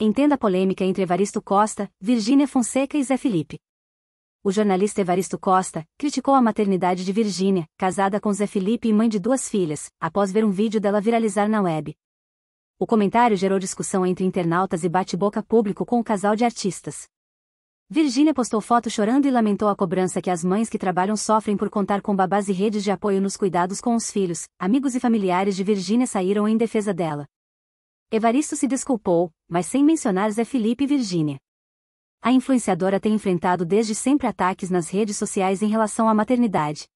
Entenda a polêmica entre Evaristo Costa, Virgínia Fonseca e Zé Felipe. O jornalista Evaristo Costa criticou a maternidade de Virgínia, casada com Zé Felipe e mãe de duas filhas, após ver um vídeo dela viralizar na web. O comentário gerou discussão entre internautas e bate-boca público com o casal de artistas. Virgínia postou foto chorando e lamentou a cobrança que as mães que trabalham sofrem por contar com babás e redes de apoio nos cuidados com os filhos. Amigos e familiares de Virgínia saíram em defesa dela. Evaristo se desculpou, mas sem mencionar Zé Felipe e Virgínia. A influenciadora tem enfrentado desde sempre ataques nas redes sociais em relação à maternidade,